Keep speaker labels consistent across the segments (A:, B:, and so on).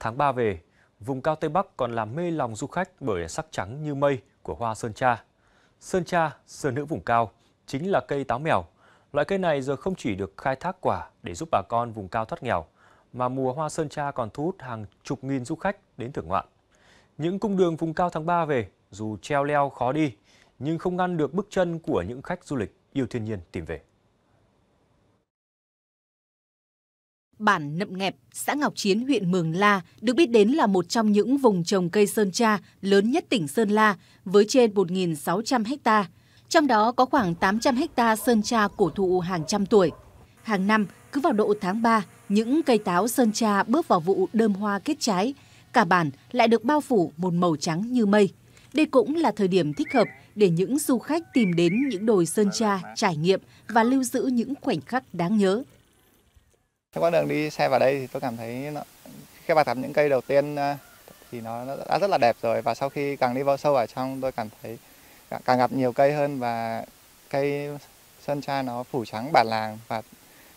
A: Tháng 3 về, vùng cao Tây Bắc còn làm mê lòng du khách bởi sắc trắng như mây của hoa sơn cha. Sơn cha, sơn nữ vùng cao, chính là cây táo mèo. Loại cây này giờ không chỉ được khai thác quả để giúp bà con vùng cao thoát nghèo, mà mùa hoa sơn cha còn thu hút hàng chục nghìn du khách đến thưởng ngoạn. Những cung đường vùng cao tháng 3 về, dù treo leo khó đi, nhưng không ngăn được bước chân của những khách du lịch yêu thiên nhiên tìm về.
B: Bản Nậm Nghẹp, xã Ngọc Chiến, huyện Mường La được biết đến là một trong những vùng trồng cây sơn tra lớn nhất tỉnh Sơn La với trên 1.600 ha. Trong đó có khoảng 800 ha sơn tra cổ thụ hàng trăm tuổi. Hàng năm, cứ vào độ tháng 3, những cây táo sơn tra bước vào vụ đơm hoa kết trái. Cả bản lại được bao phủ một màu trắng như mây. Đây cũng là thời điểm thích hợp để những du khách tìm đến những đồi sơn tra trải nghiệm và lưu giữ những khoảnh khắc đáng nhớ.
C: Cái quãng đường đi xe vào đây thì tôi cảm thấy nó, khi bà tắm những cây đầu tiên ờ, thì nó đã rất là đẹp rồi và sau khi càng đi vào sâu ở trong tôi cảm thấy càng gặp nhiều cây hơn và cây sơn tra nó phủ trắng bản làng và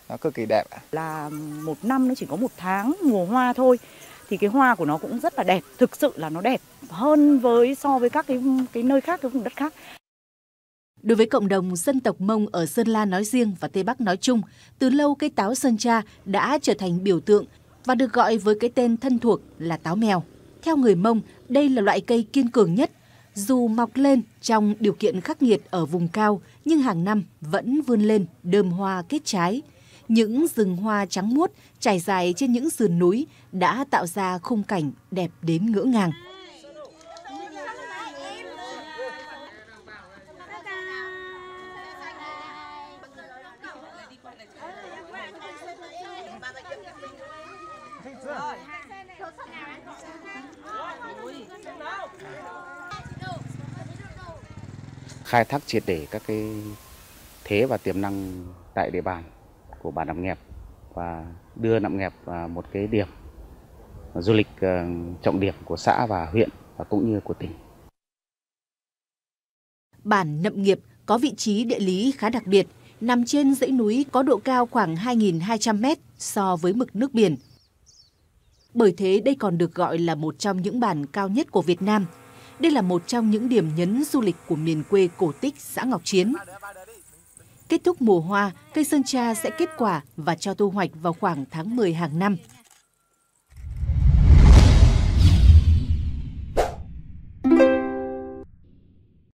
C: nó cực kỳ đẹp.
B: Là một năm nó chỉ có một tháng mùa hoa thôi thì cái hoa của nó cũng rất là đẹp, thực sự là nó đẹp hơn với so với các cái cái nơi khác cái vùng đất khác. Đối với cộng đồng dân tộc Mông ở Sơn La nói riêng và Tây Bắc nói chung, từ lâu cây táo Sơn Cha đã trở thành biểu tượng và được gọi với cái tên thân thuộc là táo mèo. Theo người Mông, đây là loại cây kiên cường nhất. Dù mọc lên trong điều kiện khắc nghiệt ở vùng cao, nhưng hàng năm vẫn vươn lên đơm hoa kết trái. Những rừng hoa trắng muốt trải dài trên những sườn núi đã tạo ra khung cảnh đẹp đến ngỡ ngàng.
D: Khai thác triệt để các cái thế và tiềm năng tại địa bàn của bản Nậm Nghẹp và đưa Nậm Nghẹp vào một cái điểm du lịch ờ, trọng điểm của xã và huyện và cũng như của tỉnh.
B: Bản Nậm Nghiệp có vị trí địa lý khá đặc biệt, nằm trên dãy núi có độ cao khoảng 2.200 mét so với mực nước biển. Bởi thế đây còn được gọi là một trong những bản cao nhất của Việt Nam. Đây là một trong những điểm nhấn du lịch của miền quê cổ tích xã Ngọc Chiến. Kết thúc mùa hoa, cây sơn tra sẽ kết quả và cho thu hoạch vào khoảng tháng 10 hàng năm.